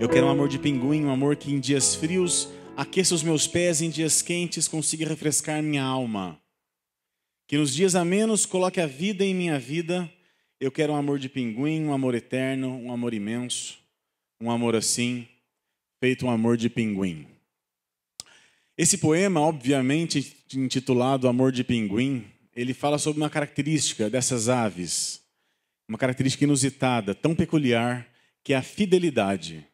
Eu quero um amor de pinguim, um amor que em dias frios aqueça os meus pés, em dias quentes consiga refrescar minha alma. Que nos dias a menos coloque a vida em minha vida. Eu quero um amor de pinguim, um amor eterno, um amor imenso, um amor assim, feito um amor de pinguim. Esse poema, obviamente intitulado Amor de Pinguim, ele fala sobre uma característica dessas aves, uma característica inusitada, tão peculiar, que é a fidelidade.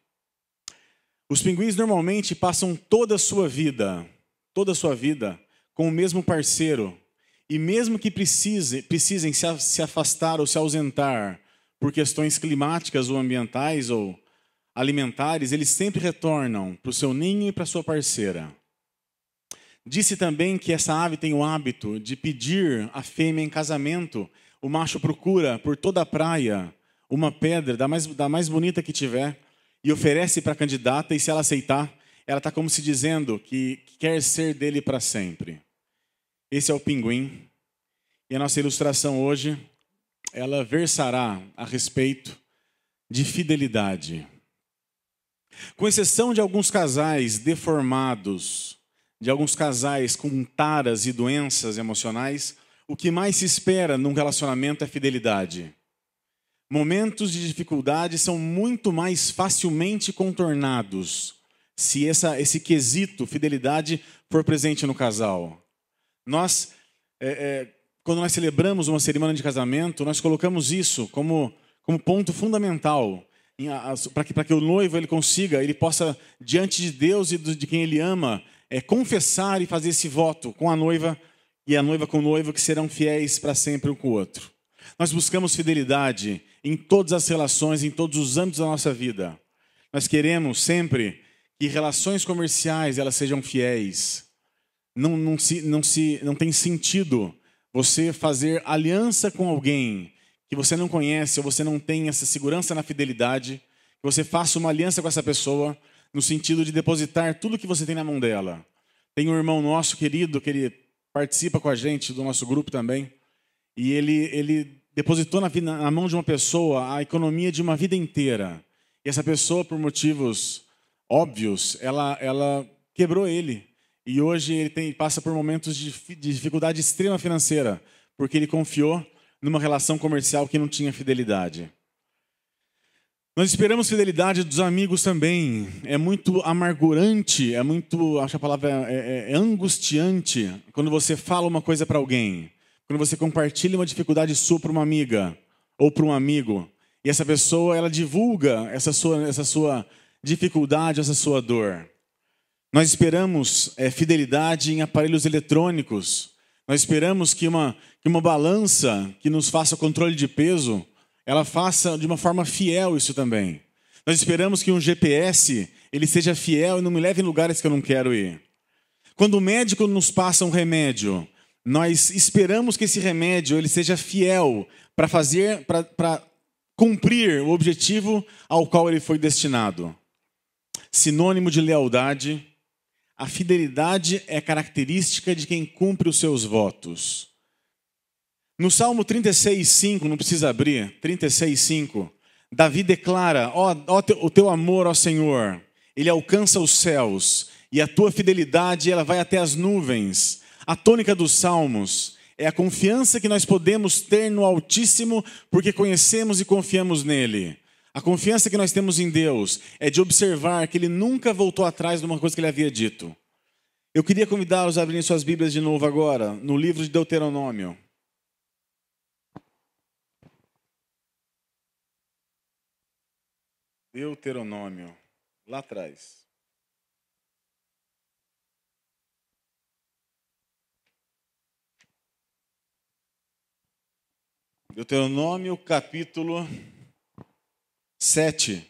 Os pinguins normalmente passam toda a sua vida, toda a sua vida, com o mesmo parceiro. E mesmo que precise, precisem se afastar ou se ausentar por questões climáticas ou ambientais ou alimentares, eles sempre retornam para o seu ninho e para sua parceira. Disse também que essa ave tem o hábito de pedir a fêmea em casamento. O macho procura por toda a praia uma pedra da mais, da mais bonita que tiver e oferece para a candidata, e se ela aceitar, ela está como se dizendo que quer ser dele para sempre. Esse é o pinguim. E a nossa ilustração hoje, ela versará a respeito de fidelidade. Com exceção de alguns casais deformados, de alguns casais com taras e doenças emocionais, o que mais se espera num relacionamento é fidelidade. Momentos de dificuldade são muito mais facilmente contornados se essa, esse quesito fidelidade for presente no casal. Nós, é, é, quando nós celebramos uma cerimônia de casamento, nós colocamos isso como, como ponto fundamental para que, que o noivo ele consiga, ele possa, diante de Deus e de quem ele ama, é, confessar e fazer esse voto com a noiva e a noiva com o noivo que serão fiéis para sempre um com o outro. Nós buscamos fidelidade em todas as relações, em todos os âmbitos da nossa vida. Nós queremos sempre que relações comerciais elas sejam fiéis. Não, não, se, não, se, não tem sentido você fazer aliança com alguém que você não conhece ou você não tem essa segurança na fidelidade, que você faça uma aliança com essa pessoa no sentido de depositar tudo que você tem na mão dela. Tem um irmão nosso querido que ele participa com a gente do nosso grupo também, e ele, ele depositou na, vida, na, mão de uma pessoa a economia de uma vida inteira. E essa pessoa, por motivos óbvios, ela, ela quebrou ele. E hoje ele tem, passa por momentos de, de dificuldade extrema financeira, porque ele confiou numa relação comercial que não tinha fidelidade. Nós esperamos fidelidade dos amigos também. É muito amargurante, é muito, acho a palavra, é, é, é angustiante quando você fala uma coisa para alguém quando você compartilha uma dificuldade sua para uma amiga ou para um amigo, e essa pessoa ela divulga essa sua, essa sua dificuldade, essa sua dor. Nós esperamos é, fidelidade em aparelhos eletrônicos. Nós esperamos que uma, que uma balança que nos faça controle de peso, ela faça de uma forma fiel isso também. Nós esperamos que um GPS ele seja fiel e não me leve em lugares que eu não quero ir. Quando o médico nos passa um remédio, nós esperamos que esse remédio ele seja fiel para fazer, para cumprir o objetivo ao qual ele foi destinado. Sinônimo de lealdade, a fidelidade é característica de quem cumpre os seus votos. No Salmo 36:5, não precisa abrir, 36:5, Davi declara: ó, o teu amor, ó Senhor, ele alcança os céus e a tua fidelidade ela vai até as nuvens. A tônica dos Salmos é a confiança que nós podemos ter no Altíssimo porque conhecemos e confiamos nele. A confiança que nós temos em Deus é de observar que ele nunca voltou atrás de uma coisa que ele havia dito. Eu queria convidá-los a abrirem suas Bíblias de novo agora, no livro de Deuteronômio. Deuteronômio, lá atrás. Deuteronômio capítulo 7.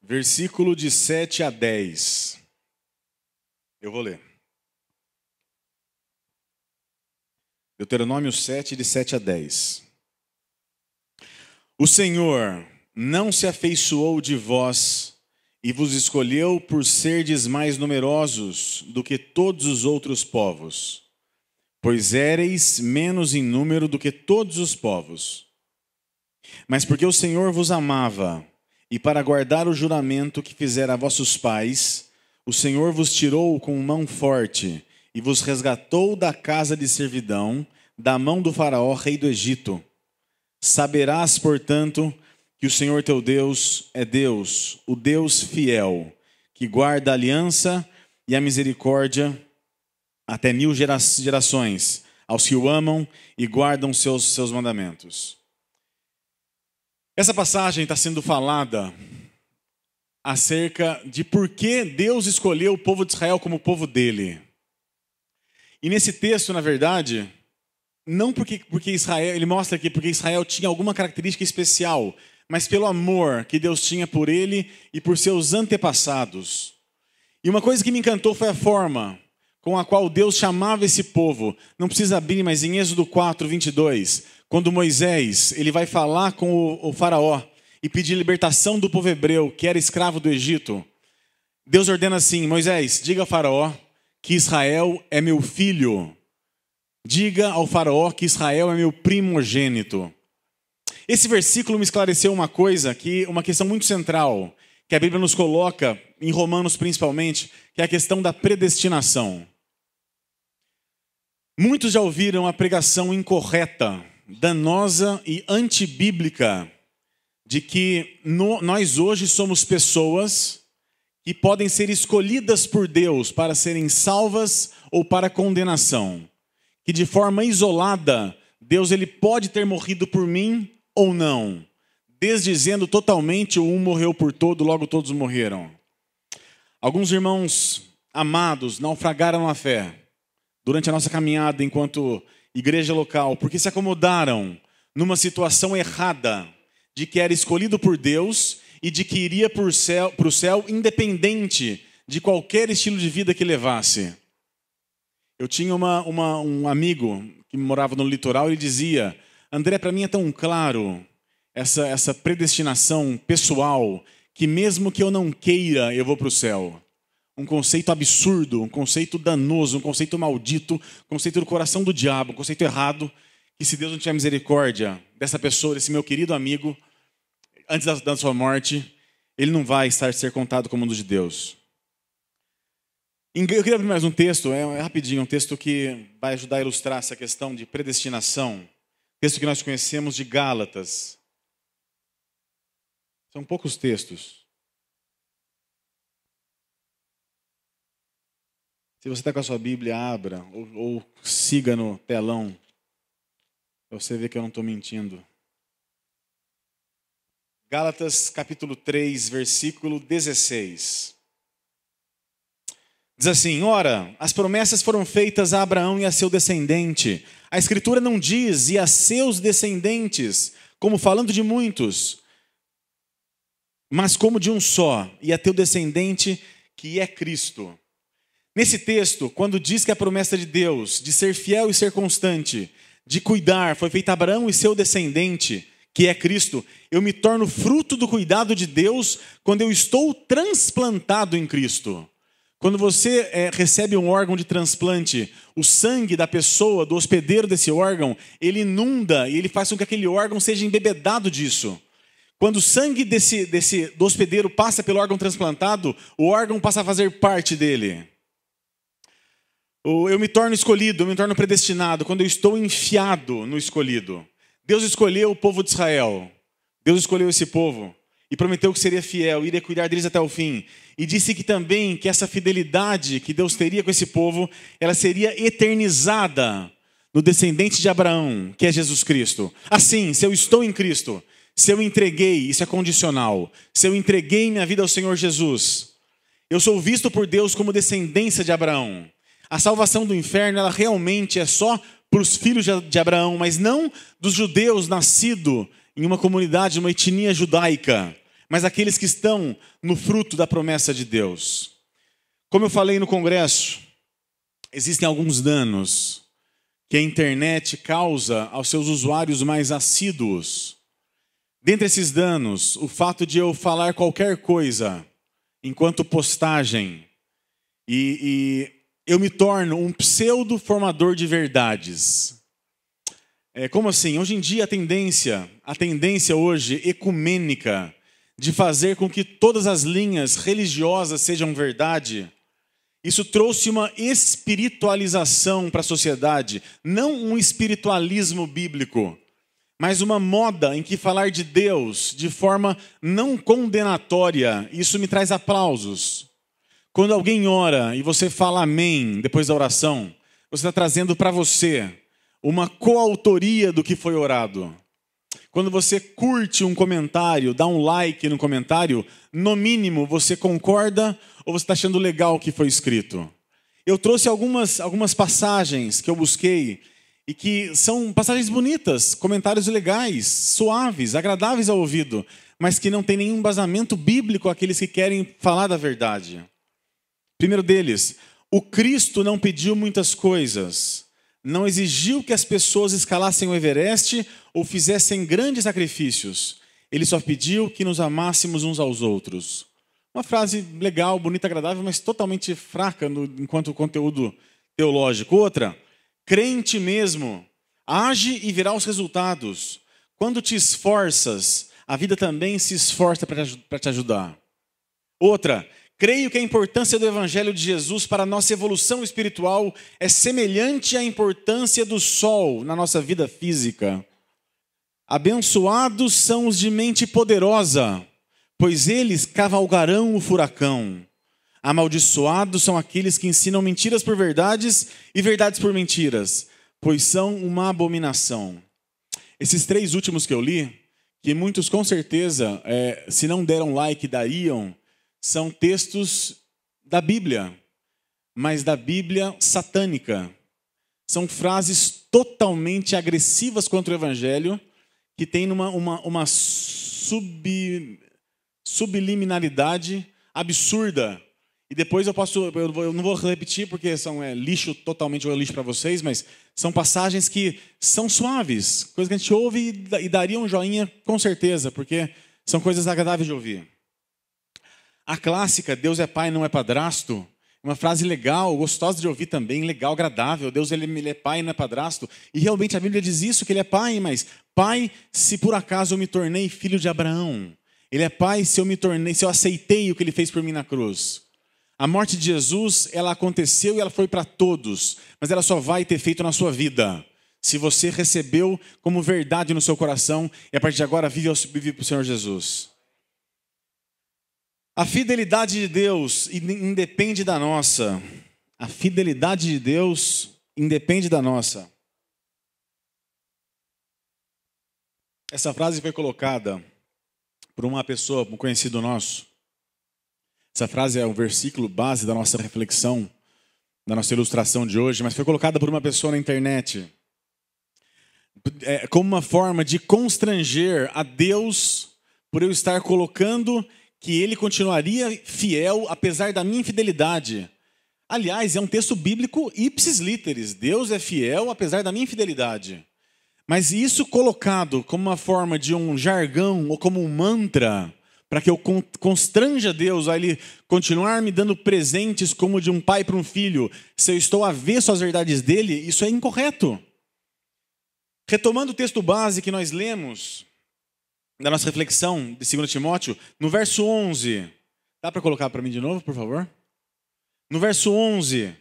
Versículo de 7 a 10. Eu vou ler. Deuteronômio 7, de 7 a 10. O Senhor não se afeiçoou de vós, e vos escolheu por serdes mais numerosos do que todos os outros povos, pois éreis menos em número do que todos os povos. Mas porque o Senhor vos amava, e para guardar o juramento que fizera a vossos pais, o Senhor vos tirou com mão forte e vos resgatou da casa de servidão, da mão do Faraó, rei do Egito. Saberás, portanto, que o Senhor teu Deus é Deus, o Deus fiel, que guarda a aliança e a misericórdia até mil gera gerações aos que o amam e guardam seus, seus mandamentos. Essa passagem está sendo falada acerca de por que Deus escolheu o povo de Israel como povo dele. E nesse texto, na verdade, não porque, porque Israel, ele mostra aqui porque Israel tinha alguma característica especial mas pelo amor que Deus tinha por ele e por seus antepassados. E uma coisa que me encantou foi a forma com a qual Deus chamava esse povo. Não precisa abrir, mas em Êxodo 4, 22, quando Moisés ele vai falar com o, o faraó e pedir libertação do povo hebreu que era escravo do Egito, Deus ordena assim: Moisés, diga ao faraó que Israel é meu filho. Diga ao faraó que Israel é meu primogênito. Esse versículo me esclareceu uma coisa, que uma questão muito central, que a Bíblia nos coloca, em Romanos principalmente, que é a questão da predestinação. Muitos já ouviram a pregação incorreta, danosa e antibíblica de que no, nós hoje somos pessoas que podem ser escolhidas por Deus para serem salvas ou para condenação. Que de forma isolada, Deus ele pode ter morrido por mim ou não? Desdizendo totalmente um morreu por todo, logo todos morreram. Alguns irmãos amados naufragaram a fé durante a nossa caminhada enquanto igreja local, porque se acomodaram numa situação errada de que era escolhido por Deus e de que iria para o céu, céu, independente de qualquer estilo de vida que levasse. Eu tinha uma, uma, um amigo que morava no litoral, ele dizia: André, para mim é tão claro essa, essa predestinação pessoal que, mesmo que eu não queira, eu vou para o céu. Um conceito absurdo, um conceito danoso, um conceito maldito, um conceito do coração do diabo, um conceito errado. Que se Deus não tiver misericórdia dessa pessoa, desse meu querido amigo, antes da, da sua morte, ele não vai estar ser contado como um de Deus. Eu queria abrir mais um texto, é, é rapidinho, um texto que vai ajudar a ilustrar essa questão de predestinação. Texto que nós conhecemos de Gálatas. São poucos textos. Se você está com a sua Bíblia, abra ou, ou siga no telão para você ver que eu não estou mentindo. Gálatas capítulo 3, versículo 16. Diz assim: Ora, as promessas foram feitas a Abraão e a seu descendente a Escritura não diz, e a seus descendentes, como falando de muitos, mas como de um só, e a teu descendente, que é Cristo. Nesse texto, quando diz que a promessa de Deus de ser fiel e ser constante, de cuidar, foi feita a Abraão e seu descendente, que é Cristo, eu me torno fruto do cuidado de Deus quando eu estou transplantado em Cristo. Quando você é, recebe um órgão de transplante, o sangue da pessoa, do hospedeiro desse órgão, ele inunda e ele faz com que aquele órgão seja embebedado disso. Quando o sangue desse, desse, do hospedeiro passa pelo órgão transplantado, o órgão passa a fazer parte dele. Eu me torno escolhido, eu me torno predestinado quando eu estou enfiado no escolhido. Deus escolheu o povo de Israel. Deus escolheu esse povo e prometeu que seria fiel, iria cuidar deles até o fim. E disse que também que essa fidelidade que Deus teria com esse povo, ela seria eternizada no descendente de Abraão, que é Jesus Cristo. Assim, se eu estou em Cristo, se eu entreguei, isso é condicional, se eu entreguei minha vida ao Senhor Jesus, eu sou visto por Deus como descendência de Abraão. A salvação do inferno, ela realmente é só para os filhos de Abraão, mas não dos judeus nascidos em uma comunidade, uma etnia judaica, mas aqueles que estão no fruto da promessa de Deus. Como eu falei no congresso, existem alguns danos que a internet causa aos seus usuários mais assíduos. Dentre esses danos, o fato de eu falar qualquer coisa enquanto postagem e, e eu me torno um pseudo formador de verdades. É, como assim? Hoje em dia a tendência, a tendência hoje ecumênica de fazer com que todas as linhas religiosas sejam verdade, isso trouxe uma espiritualização para a sociedade, não um espiritualismo bíblico, mas uma moda em que falar de Deus de forma não condenatória, isso me traz aplausos. Quando alguém ora e você fala amém depois da oração, você está trazendo para você uma coautoria do que foi orado. Quando você curte um comentário, dá um like no comentário, no mínimo você concorda ou você está achando legal o que foi escrito. Eu trouxe algumas, algumas passagens que eu busquei e que são passagens bonitas, comentários legais, suaves, agradáveis ao ouvido, mas que não tem nenhum embasamento bíblico àqueles que querem falar da verdade. Primeiro deles, o Cristo não pediu muitas coisas, não exigiu que as pessoas escalassem o Everest ou fizessem grandes sacrifícios. Ele só pediu que nos amássemos uns aos outros. Uma frase legal, bonita, agradável, mas totalmente fraca no, enquanto conteúdo teológico. Outra, crente mesmo, age e verá os resultados. Quando te esforças, a vida também se esforça para te ajudar. Outra, Creio que a importância do Evangelho de Jesus para a nossa evolução espiritual é semelhante à importância do sol na nossa vida física. Abençoados são os de mente poderosa, pois eles cavalgarão o furacão. Amaldiçoados são aqueles que ensinam mentiras por verdades e verdades por mentiras, pois são uma abominação. Esses três últimos que eu li, que muitos com certeza, é, se não deram like, dariam são textos da Bíblia, mas da Bíblia satânica. São frases totalmente agressivas contra o Evangelho, que tem uma, uma, uma sub, absurda. E depois eu posso, eu não vou repetir porque são é, lixo totalmente ou lixo para vocês, mas são passagens que são suaves, coisas que a gente ouve e daria um joinha com certeza, porque são coisas agradáveis de ouvir. A clássica, Deus é pai, não é padrasto, uma frase legal, gostosa de ouvir também, legal, agradável. Deus ele, ele é pai, não é padrasto. E realmente a Bíblia diz isso, que ele é pai, mas pai se por acaso eu me tornei filho de Abraão. Ele é pai se eu me tornei, se eu aceitei o que ele fez por mim na cruz. A morte de Jesus, ela aconteceu e ela foi para todos, mas ela só vai ter feito na sua vida. Se você recebeu como verdade no seu coração e a partir de agora vive para o Senhor Jesus. A fidelidade de Deus independe da nossa. A fidelidade de Deus independe da nossa. Essa frase foi colocada por uma pessoa, um conhecido nosso. Essa frase é um versículo base da nossa reflexão, da nossa ilustração de hoje, mas foi colocada por uma pessoa na internet é, como uma forma de constranger a Deus por eu estar colocando que ele continuaria fiel apesar da minha infidelidade. Aliás, é um texto bíblico ipsis literis. Deus é fiel apesar da minha infidelidade. Mas isso colocado como uma forma de um jargão ou como um mantra, para que eu constranja Deus a ele continuar me dando presentes como de um pai para um filho, se eu estou avesso às verdades dele, isso é incorreto. Retomando o texto base que nós lemos, da nossa reflexão de 2 Timóteo, no verso 11. Dá para colocar para mim de novo, por favor? No verso 11,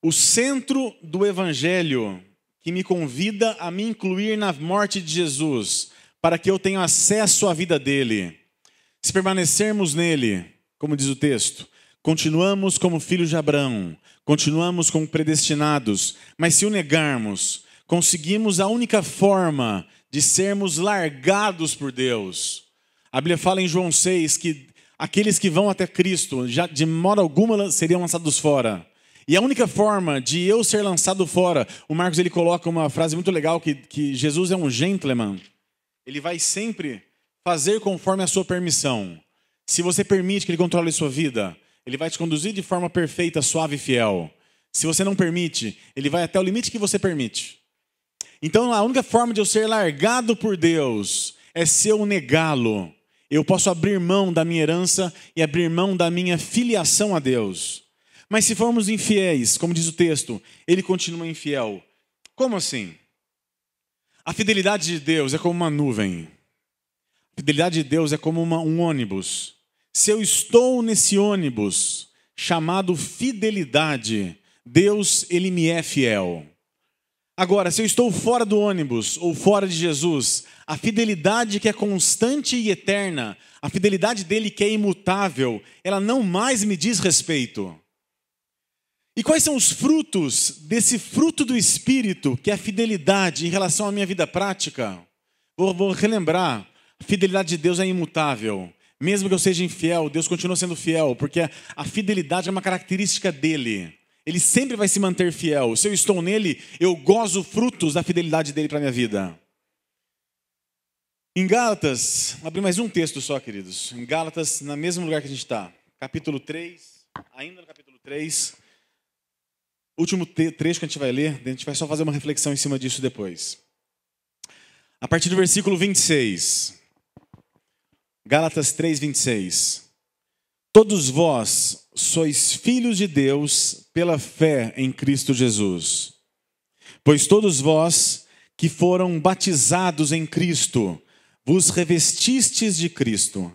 o centro do evangelho que me convida a me incluir na morte de Jesus, para que eu tenha acesso à vida dele. Se permanecermos nele, como diz o texto, continuamos como filhos de Abraão, continuamos como predestinados, mas se o negarmos, conseguimos a única forma de sermos largados por Deus. A Bíblia fala em João 6 que aqueles que vão até Cristo, já de modo alguma seriam lançados fora. E a única forma de eu ser lançado fora, o Marcos ele coloca uma frase muito legal que, que Jesus é um gentleman. Ele vai sempre fazer conforme a sua permissão. Se você permite que ele controle a sua vida, ele vai te conduzir de forma perfeita, suave e fiel. Se você não permite, ele vai até o limite que você permite. Então a única forma de eu ser largado por Deus é se eu negá-lo. Eu posso abrir mão da minha herança e abrir mão da minha filiação a Deus. Mas se formos infiéis, como diz o texto, ele continua infiel. Como assim? A fidelidade de Deus é como uma nuvem. A fidelidade de Deus é como uma, um ônibus. Se eu estou nesse ônibus chamado fidelidade, Deus ele me é fiel. Agora, se eu estou fora do ônibus ou fora de Jesus, a fidelidade que é constante e eterna, a fidelidade dele que é imutável, ela não mais me diz respeito. E quais são os frutos desse fruto do Espírito, que é a fidelidade em relação à minha vida prática? Vou, vou relembrar: a fidelidade de Deus é imutável. Mesmo que eu seja infiel, Deus continua sendo fiel, porque a fidelidade é uma característica dele. Ele sempre vai se manter fiel. Se eu estou nele, eu gozo frutos da fidelidade dele para minha vida. Em Gálatas, abri mais um texto só, queridos. Em Gálatas, no mesmo lugar que a gente está, capítulo 3, ainda no capítulo 3, último trecho que a gente vai ler, a gente vai só fazer uma reflexão em cima disso depois. A partir do versículo 26. Gálatas 3, 26. Todos vós sois filhos de Deus pela fé em Cristo Jesus. Pois todos vós que foram batizados em Cristo, vos revestistes de Cristo.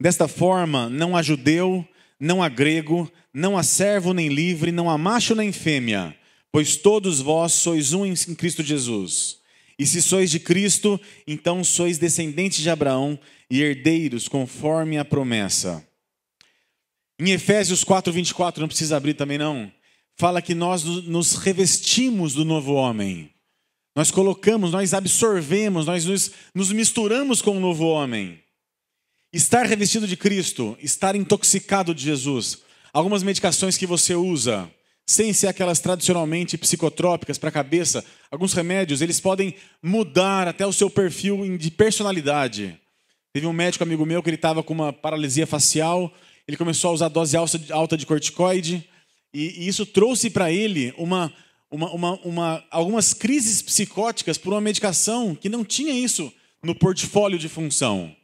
Desta forma, não há judeu, não há grego, não há servo nem livre, não há macho nem fêmea, pois todos vós sois um em Cristo Jesus. E se sois de Cristo, então sois descendentes de Abraão e herdeiros conforme a promessa. Em Efésios 4, 24, não precisa abrir também não, fala que nós nos revestimos do novo homem. Nós colocamos, nós absorvemos, nós nos, nos misturamos com o novo homem. Estar revestido de Cristo, estar intoxicado de Jesus. Algumas medicações que você usa, sem ser aquelas tradicionalmente psicotrópicas para a cabeça, alguns remédios, eles podem mudar até o seu perfil de personalidade. Teve um médico amigo meu que ele estava com uma paralisia facial ele começou a usar dose alta de corticoide, e isso trouxe para ele uma, uma, uma, uma, algumas crises psicóticas por uma medicação que não tinha isso no portfólio de função.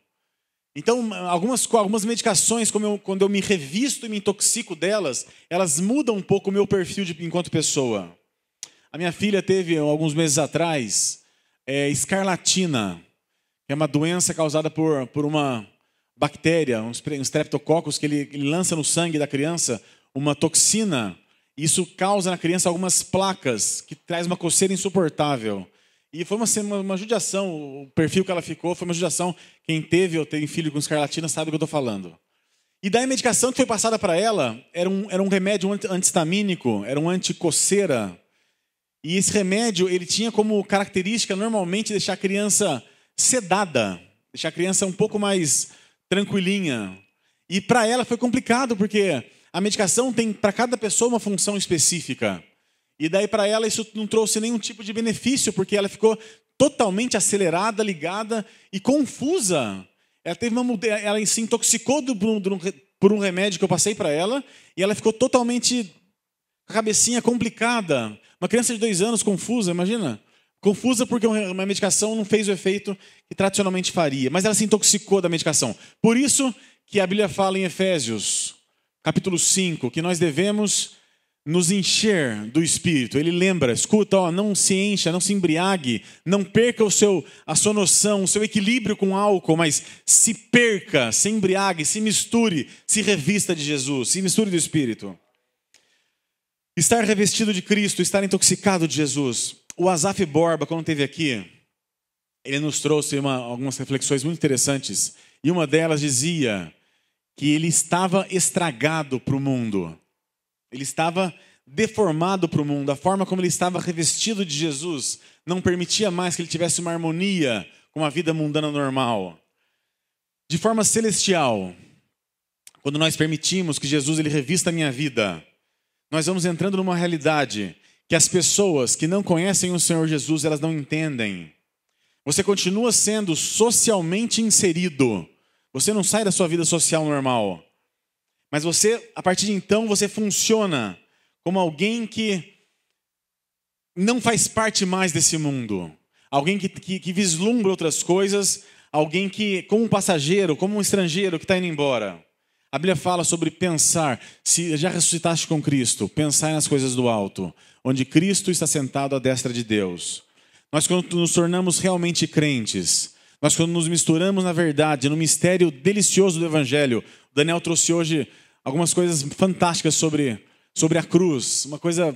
Então, algumas, algumas medicações, eu, quando eu me revisto e me intoxico delas, elas mudam um pouco o meu perfil de, enquanto pessoa. A minha filha teve, alguns meses atrás, é, escarlatina, que é uma doença causada por, por uma, bactéria, um streptococcus que ele, ele lança no sangue da criança uma toxina. Isso causa na criança algumas placas, que traz uma coceira insuportável. E foi uma, uma judiação, o perfil que ela ficou foi uma judiação. Quem teve ou tem filho com escarlatina sabe o que eu estou falando. E daí a medicação que foi passada para ela era um, era um remédio antistamínico, era um anticoceira. E esse remédio ele tinha como característica normalmente deixar a criança sedada, deixar a criança um pouco mais tranquilinha. E para ela foi complicado, porque a medicação tem para cada pessoa uma função específica. E daí para ela isso não trouxe nenhum tipo de benefício, porque ela ficou totalmente acelerada, ligada e confusa. Ela teve uma ela se intoxicou do, do, por um remédio que eu passei para ela e ela ficou totalmente com a cabecinha complicada. Uma criança de dois anos confusa, imagina? Confusa porque uma medicação não fez o efeito que tradicionalmente faria, mas ela se intoxicou da medicação. Por isso que a Bíblia fala em Efésios, capítulo 5, que nós devemos nos encher do Espírito. Ele lembra, escuta, ó, não se encha, não se embriague, não perca o seu, a sua noção, o seu equilíbrio com álcool, mas se perca, se embriague, se misture, se revista de Jesus, se misture do Espírito. Estar revestido de Cristo, estar intoxicado de Jesus. O Azaf Borba, quando esteve aqui, ele nos trouxe uma, algumas reflexões muito interessantes. E uma delas dizia que ele estava estragado para o mundo. Ele estava deformado para o mundo. A forma como ele estava revestido de Jesus não permitia mais que ele tivesse uma harmonia com a vida mundana normal. De forma celestial, quando nós permitimos que Jesus ele revista a minha vida, nós vamos entrando numa realidade que as pessoas que não conhecem o Senhor Jesus, elas não entendem. Você continua sendo socialmente inserido. Você não sai da sua vida social normal. Mas você, a partir de então, você funciona como alguém que não faz parte mais desse mundo. Alguém que, que, que vislumbra outras coisas, alguém que, como um passageiro, como um estrangeiro que está indo embora. A Bíblia fala sobre pensar, se já ressuscitaste com Cristo, pensar nas coisas do alto, onde Cristo está sentado à destra de Deus. Nós, quando nos tornamos realmente crentes, nós, quando nos misturamos na verdade, no mistério delicioso do Evangelho, Daniel trouxe hoje algumas coisas fantásticas sobre, sobre a cruz, uma coisa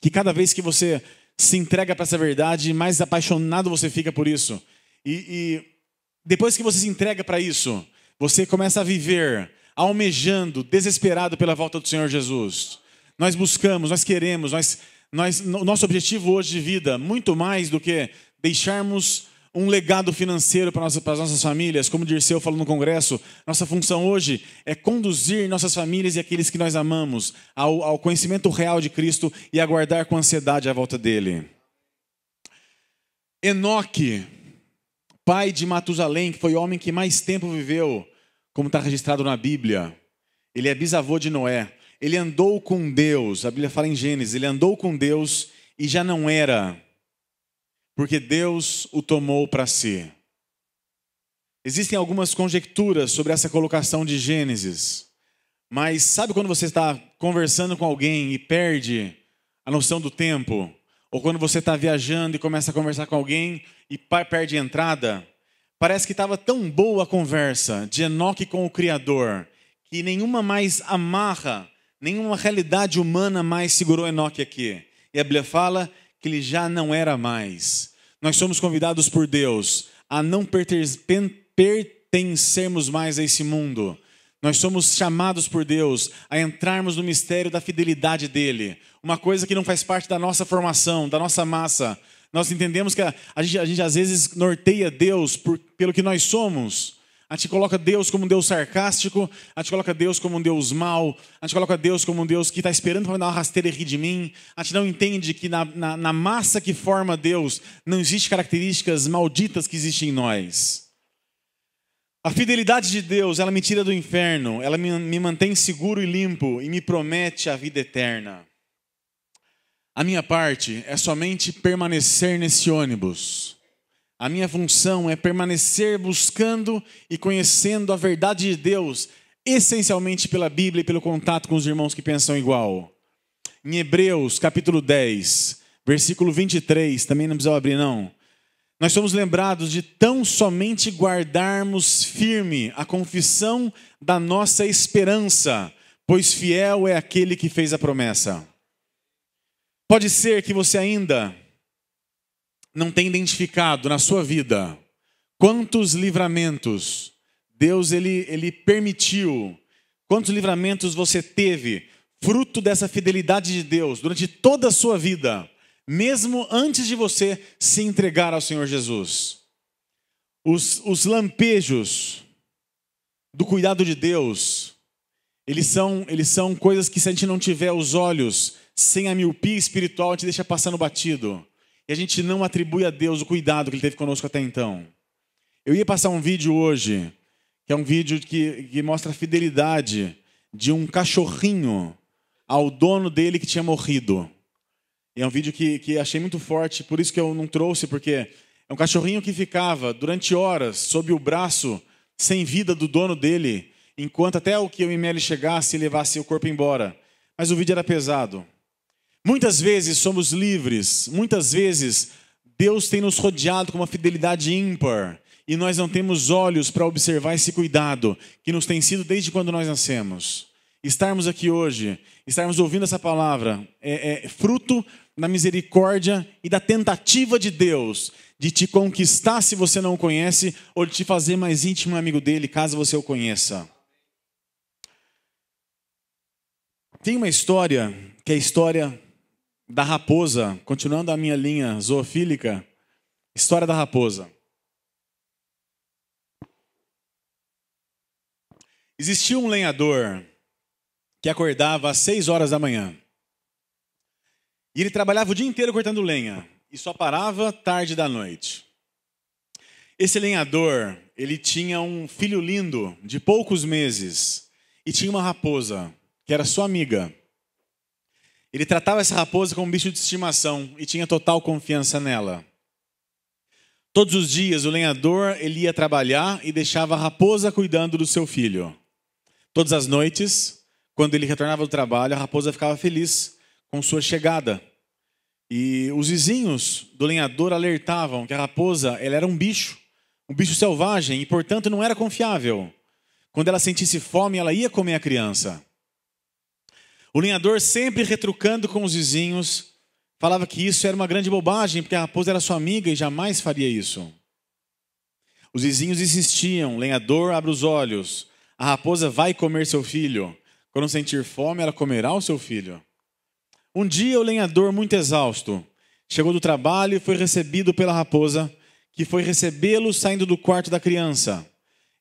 que cada vez que você se entrega para essa verdade, mais apaixonado você fica por isso. E, e depois que você se entrega para isso, você começa a viver almejando, desesperado pela volta do Senhor Jesus. Nós buscamos, nós queremos, nós, nós, nosso objetivo hoje de vida, muito mais do que deixarmos um legado financeiro para, nossa, para as nossas famílias, como Dirceu falou no Congresso, nossa função hoje é conduzir nossas famílias e aqueles que nós amamos ao, ao conhecimento real de Cristo e aguardar com ansiedade a volta dele. Enoque, pai de Matusalém, que foi o homem que mais tempo viveu, como está registrado na Bíblia. Ele é bisavô de Noé. Ele andou com Deus, a Bíblia fala em Gênesis, ele andou com Deus e já não era, porque Deus o tomou para si. Existem algumas conjecturas sobre essa colocação de Gênesis, mas sabe quando você está conversando com alguém e perde a noção do tempo? Ou quando você está viajando e começa a conversar com alguém e perde a entrada? Parece que estava tão boa a conversa de Enoque com o Criador, que nenhuma mais amarra, nenhuma realidade humana mais segurou Enoque aqui. E a Bíblia fala que ele já não era mais. Nós somos convidados por Deus a não pertencermos mais a esse mundo. Nós somos chamados por Deus a entrarmos no mistério da fidelidade dele, uma coisa que não faz parte da nossa formação, da nossa massa, nós entendemos que a, a, gente, a gente, às vezes norteia Deus por, pelo que nós somos. A gente coloca Deus como um Deus sarcástico, a gente coloca Deus como um Deus mau, a gente coloca Deus como um Deus que está esperando para me dar uma rasteira e rir de mim. A gente não entende que na, na, na massa que forma Deus não existe características malditas que existem em nós. A fidelidade de Deus, ela me tira do inferno, ela me, me mantém seguro e limpo e me promete a vida eterna. A minha parte é somente permanecer nesse ônibus. A minha função é permanecer buscando e conhecendo a verdade de Deus, essencialmente pela Bíblia e pelo contato com os irmãos que pensam igual. Em Hebreus, capítulo 10, versículo 23, também não precisava abrir não. Nós somos lembrados de tão somente guardarmos firme a confissão da nossa esperança, pois fiel é aquele que fez a promessa. Pode ser que você ainda não tenha identificado na sua vida quantos livramentos Deus ele, ele permitiu, quantos livramentos você teve fruto dessa fidelidade de Deus durante toda a sua vida, mesmo antes de você se entregar ao Senhor Jesus. Os, os lampejos do cuidado de Deus, eles são, eles são coisas que se a gente não tiver os olhos sem a miopia espiritual, a gente deixa passando batido. E a gente não atribui a Deus o cuidado que Ele teve conosco até então. Eu ia passar um vídeo hoje, que é um vídeo que, que mostra a fidelidade de um cachorrinho ao dono dele que tinha morrido. E é um vídeo que, que achei muito forte, por isso que eu não trouxe, porque é um cachorrinho que ficava durante horas sob o braço, sem vida do dono dele, enquanto até o que o IML chegasse e levasse o corpo embora. Mas o vídeo era pesado. Muitas vezes somos livres, muitas vezes Deus tem nos rodeado com uma fidelidade ímpar e nós não temos olhos para observar esse cuidado que nos tem sido desde quando nós nascemos. Estarmos aqui hoje, estarmos ouvindo essa palavra, é, é fruto da misericórdia e da tentativa de Deus de te conquistar se você não o conhece ou de te fazer mais íntimo amigo dele caso você o conheça. Tem uma história que é a história da raposa, continuando a minha linha zoofílica, história da raposa. Existia um lenhador que acordava às seis horas da manhã. E ele trabalhava o dia inteiro cortando lenha e só parava tarde da noite. Esse lenhador, ele tinha um filho lindo de poucos meses e tinha uma raposa que era sua amiga. Ele tratava essa raposa como um bicho de estimação e tinha total confiança nela. Todos os dias o lenhador ele ia trabalhar e deixava a raposa cuidando do seu filho. Todas as noites, quando ele retornava do trabalho, a raposa ficava feliz com sua chegada. E os vizinhos do lenhador alertavam que a raposa ela era um bicho, um bicho selvagem e, portanto, não era confiável. Quando ela sentisse fome, ela ia comer a criança. O lenhador, sempre retrucando com os vizinhos, falava que isso era uma grande bobagem, porque a raposa era sua amiga e jamais faria isso. Os vizinhos insistiam: lenhador, abre os olhos, a raposa vai comer seu filho. Quando sentir fome, ela comerá o seu filho. Um dia, o lenhador, muito exausto, chegou do trabalho e foi recebido pela raposa, que foi recebê-lo saindo do quarto da criança.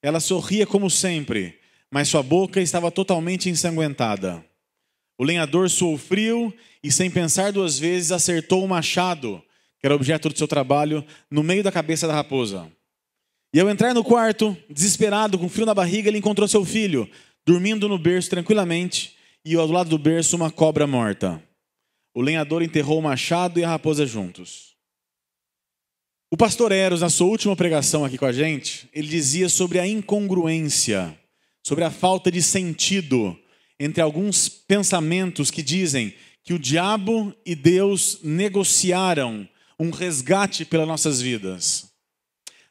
Ela sorria como sempre, mas sua boca estava totalmente ensanguentada. O lenhador suou frio e, sem pensar duas vezes, acertou o machado, que era objeto do seu trabalho, no meio da cabeça da raposa. E ao entrar no quarto, desesperado, com frio na barriga, ele encontrou seu filho, dormindo no berço tranquilamente, e ao lado do berço uma cobra morta. O lenhador enterrou o machado e a raposa juntos. O pastor Eros, na sua última pregação aqui com a gente, ele dizia sobre a incongruência, sobre a falta de sentido entre alguns pensamentos que dizem que o diabo e Deus negociaram um resgate pelas nossas vidas.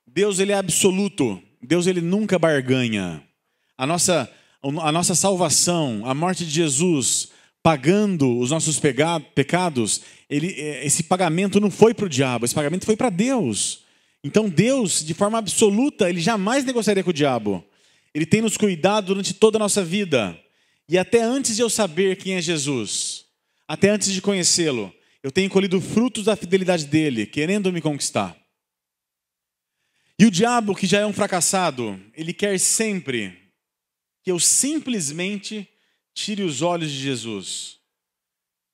Deus ele é absoluto, Deus ele nunca barganha. A nossa a nossa salvação, a morte de Jesus, pagando os nossos pecados, ele, é, esse pagamento não foi para o diabo, esse pagamento foi para Deus. Então Deus, de forma absoluta, ele jamais negociaria com o diabo. Ele tem nos cuidado durante toda a nossa vida. E até antes de eu saber quem é Jesus, até antes de conhecê-lo, eu tenho colhido frutos da fidelidade dele, querendo me conquistar. E o diabo, que já é um fracassado, ele quer sempre que eu simplesmente tire os olhos de Jesus.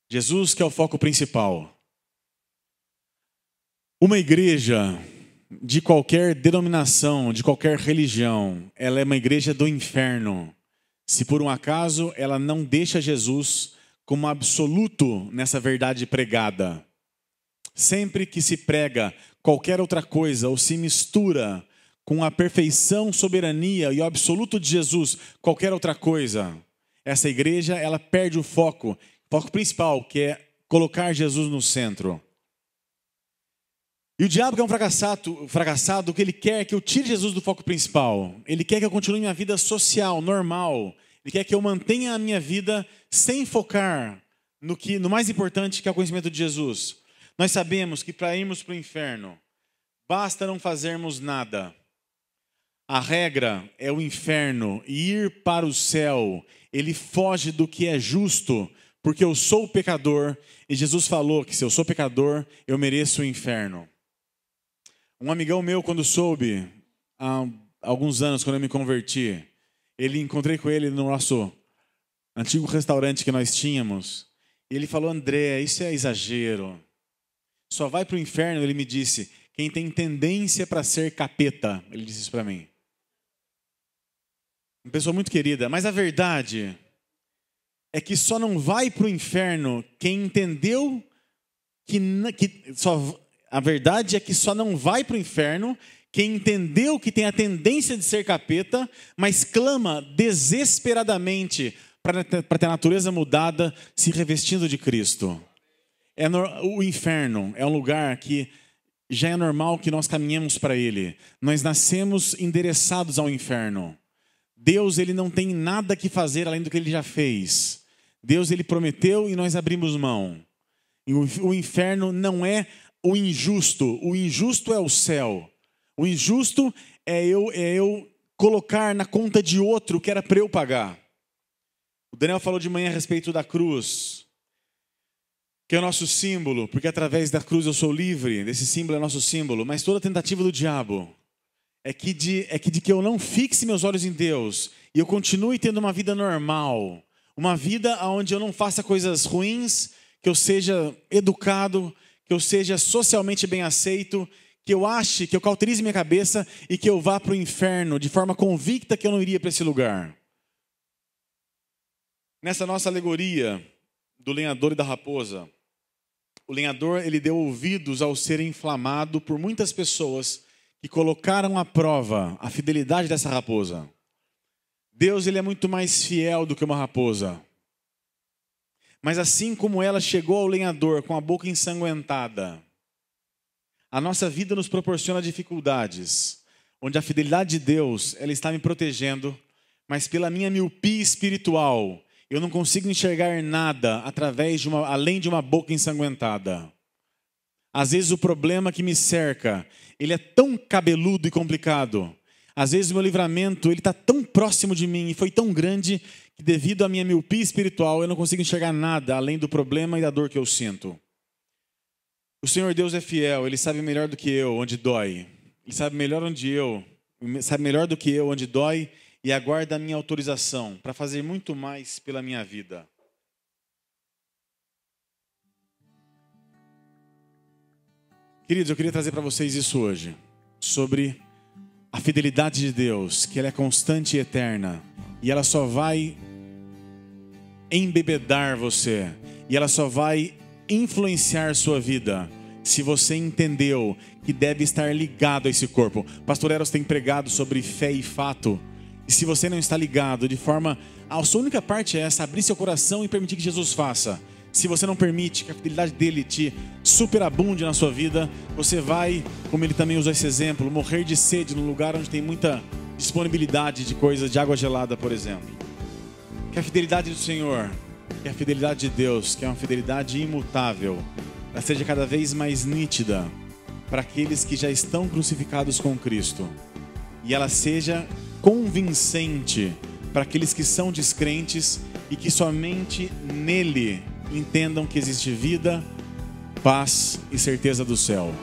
Jesus que é o foco principal. Uma igreja de qualquer denominação, de qualquer religião, ela é uma igreja do inferno. Se por um acaso ela não deixa Jesus como absoluto nessa verdade pregada. Sempre que se prega qualquer outra coisa ou se mistura com a perfeição, soberania e o absoluto de Jesus qualquer outra coisa, essa igreja ela perde o foco, o foco principal, que é colocar Jesus no centro. E o diabo que é um fracassado, fracassado, que ele quer é que eu tire Jesus do foco principal. Ele quer que eu continue minha vida social, normal. Ele quer que eu mantenha a minha vida sem focar no que, no mais importante, que é o conhecimento de Jesus. Nós sabemos que para irmos para o inferno, basta não fazermos nada. A regra é o inferno e ir para o céu. Ele foge do que é justo, porque eu sou pecador e Jesus falou que se eu sou pecador, eu mereço o inferno. Um amigão meu, quando soube, há alguns anos, quando eu me converti, ele encontrei com ele no nosso antigo restaurante que nós tínhamos. E ele falou: André, isso é exagero. Só vai para o inferno, ele me disse, quem tem tendência para ser capeta. Ele disse isso para mim. Uma pessoa muito querida, mas a verdade é que só não vai para o inferno quem entendeu que, que só a verdade é que só não vai para o inferno quem entendeu que tem a tendência de ser capeta, mas clama desesperadamente para ter a natureza mudada, se revestindo de Cristo. É no, o inferno é um lugar que já é normal que nós caminhemos para ele. Nós nascemos endereçados ao inferno. Deus ele não tem nada que fazer além do que ele já fez. Deus ele prometeu e nós abrimos mão. E o, o inferno não é o injusto. O injusto é o céu. O injusto é eu, é eu colocar na conta de outro que era para eu pagar. O Daniel falou de manhã a respeito da cruz, que é o nosso símbolo, porque através da cruz eu sou livre, Esse símbolo é nosso símbolo, mas toda tentativa do diabo é que de, é que, de que eu não fixe meus olhos em Deus e eu continue tendo uma vida normal, uma vida onde eu não faça coisas ruins, que eu seja educado, que eu seja socialmente bem aceito, que eu ache, que eu cauterize minha cabeça e que eu vá para o inferno de forma convicta que eu não iria para esse lugar. Nessa nossa alegoria do lenhador e da raposa, o lenhador ele deu ouvidos ao ser inflamado por muitas pessoas que colocaram à prova a fidelidade dessa raposa. Deus ele é muito mais fiel do que uma raposa. Mas assim como ela chegou ao lenhador com a boca ensanguentada, a nossa vida nos proporciona dificuldades, onde a fidelidade de Deus ela está me protegendo, mas pela minha miopia espiritual, eu não consigo enxergar nada através de uma, além de uma boca ensanguentada. Às vezes o problema que me cerca, ele é tão cabeludo e complicado. Às vezes o meu livramento, ele está tão próximo de mim e foi tão grande que devido à minha miopia espiritual eu não consigo enxergar nada além do problema e da dor que eu sinto. O Senhor Deus é fiel, ele sabe melhor do que eu onde dói. Ele sabe melhor onde eu, sabe melhor do que eu onde dói e aguarda a minha autorização para fazer muito mais pela minha vida. Queridos, eu queria trazer para vocês isso hoje sobre a fidelidade de Deus, que ela é constante e eterna, e ela só vai embebedar você e ela só vai influenciar sua vida se você entendeu que deve estar ligado a esse corpo. Pastor Eros tem pregado sobre fé e fato. E se você não está ligado de forma. A sua única parte é essa: abrir seu coração e permitir que Jesus faça. Se você não permite que a fidelidade dele te superabunde na sua vida, você vai, como ele também usou esse exemplo, morrer de sede num lugar onde tem muita disponibilidade de coisas, de água gelada, por exemplo. Que a fidelidade do Senhor, que a fidelidade de Deus, que é uma fidelidade imutável, ela seja cada vez mais nítida para aqueles que já estão crucificados com Cristo. E ela seja convincente para aqueles que são descrentes e que somente nele entendam que existe vida, paz e certeza do céu.